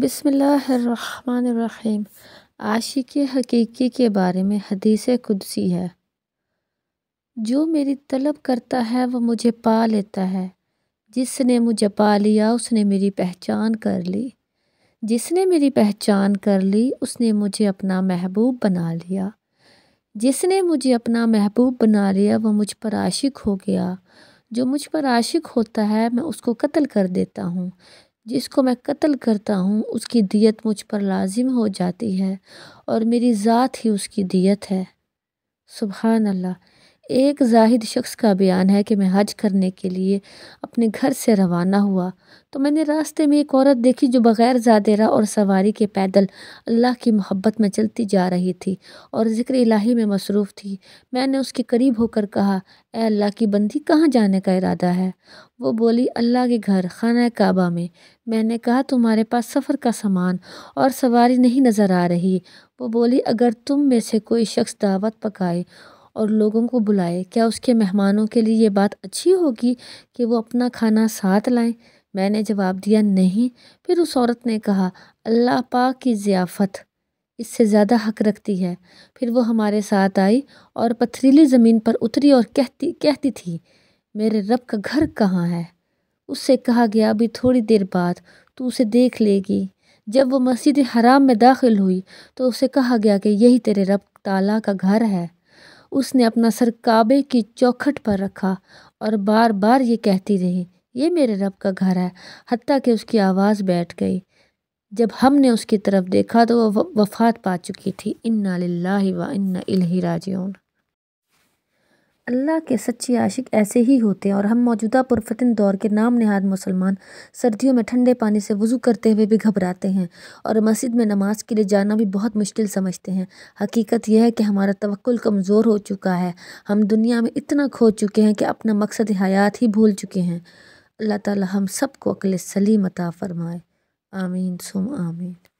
बिसमीम आशिक हकीकी के बारे में हदीस कुदसी है जो मेरी तलब करता है वह मुझे पा लेता है जिसने मुझे पा लिया उसने मेरी पहचान कर ली जिसने मेरी पहचान कर ली उसने मुझे अपना महबूब बना लिया जिसने मुझे अपना महबूब बना लिया वह मुझ पर आशिक हो गया जो मुझ पर आशिक होता है मैं उसको कत्ल कर देता हूँ जिसको मैं कत्ल करता हूँ उसकी दियत मुझ पर लाजिम हो जाती है और मेरी ज़ात ही उसकी दियत है सुबह अल्लाह एक जाहिद शख्स का बयान है कि मैं हज करने के लिए अपने घर से रवाना हुआ तो मैंने रास्ते में एक औरत देखी जो बग़ैर ज़ादेरा और सवारी के पैदल अल्लाह की मोहब्बत में चलती जा रही थी और ज़िक्र इलाही में मसरूफ़ थी मैंने उसके करीब होकर कहा ऐ अल्लाह की बंदी कहाँ जाने का इरादा है वो बोली अल्लाह के घर खाना काबा में मैंने कहा तुम्हारे पास सफ़र का सामान और सवारी नहीं नज़र आ रही वो बोली अगर तुम में से कोई शख्स दावत पकाए और लोगों को बुलाए क्या उसके मेहमानों के लिए ये बात अच्छी होगी कि वो अपना खाना साथ लाएं मैंने जवाब दिया नहीं फिर उस औरत ने कहा अल्लाह पाक की ज़ियाफ़त इससे ज़्यादा हक रखती है फिर वो हमारे साथ आई और पथरीली ज़मीन पर उतरी और कहती कहती थी मेरे रब का घर कहाँ है उससे कहा गया अभी थोड़ी देर बाद तू उसे देख लेगी जब वो मस्जिद हराम में दाखिल हुई तो उसे कहा गया कि यही तेरे रब ताला का घर है उसने अपना सर काबे की चौखट पर रखा और बार बार ये कहती रही ये मेरे रब का घर है हती कि उसकी आवाज़ बैठ गई जब हमने उसकी तरफ देखा तो वह वफ़ात पा चुकी थी इन्ना लाही व इन्ना राजियन अल्लाह के सच्चे आशिक ऐसे ही होते हैं और हम मौजूदा पुरफितन दौर के नाम नहाद मुसलमान सर्दियों में ठंडे पानी से वज़ू करते हुए भी घबराते हैं और मस्जिद में नमाज के लिए जाना भी बहुत मुश्किल समझते हैं हकीकत यह है कि हमारा तवक्ल कमज़ोर हो चुका है हम दुनिया में इतना खो चुके हैं कि अपना मकसद हयात ही भूल चुके हैं अल्लाह ताली हम सबको अकल सलीम अता फ़रमाए आमीन सुम आमीन